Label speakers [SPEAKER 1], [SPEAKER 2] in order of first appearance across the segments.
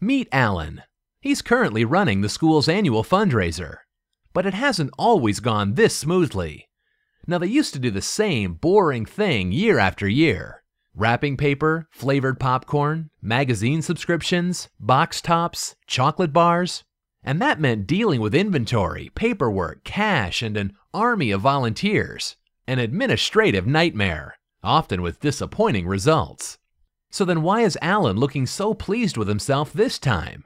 [SPEAKER 1] Meet Alan. He's currently running the school's annual fundraiser. But it hasn't always gone this smoothly. Now, they used to do the same boring thing year after year wrapping paper, flavored popcorn, magazine subscriptions, box tops, chocolate bars. And that meant dealing with inventory, paperwork, cash, and an army of volunteers. An administrative nightmare, often with disappointing results. So then why is Alan looking so pleased with himself this time?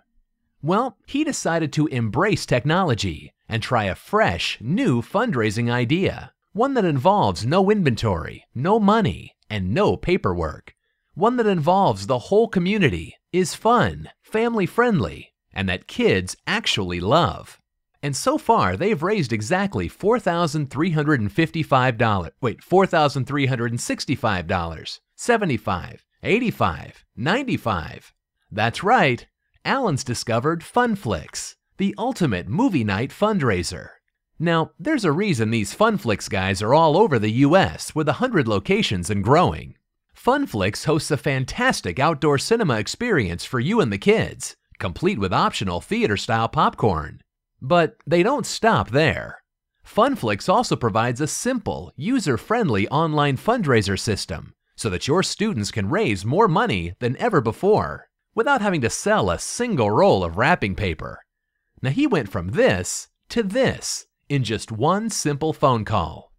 [SPEAKER 1] Well, he decided to embrace technology and try a fresh, new fundraising idea. One that involves no inventory, no money, and no paperwork. One that involves the whole community, is fun, family friendly, and that kids actually love. And so far, they've raised exactly $4,355, wait, $4,365, 75 85, 95. That's right, Allen's discovered Funflix, the ultimate movie night fundraiser. Now, there's a reason these Funflix guys are all over the US with 100 locations and growing. Funflix hosts a fantastic outdoor cinema experience for you and the kids, complete with optional theater style popcorn. But they don't stop there. Funflix also provides a simple, user friendly online fundraiser system so that your students can raise more money than ever before without having to sell a single roll of wrapping paper. Now, he went from this to this in just one simple phone call.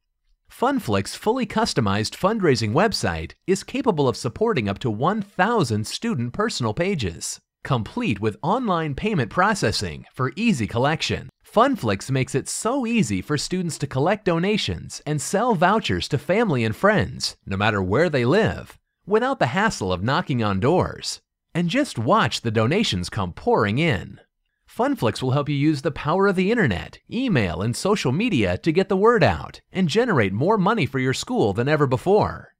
[SPEAKER 1] Funflick's fully customized fundraising website is capable of supporting up to 1,000 student personal pages complete with online payment processing for easy collection. Funflix makes it so easy for students to collect donations and sell vouchers to family and friends, no matter where they live, without the hassle of knocking on doors. And just watch the donations come pouring in. Funflix will help you use the power of the internet, email, and social media to get the word out and generate more money for your school than ever before.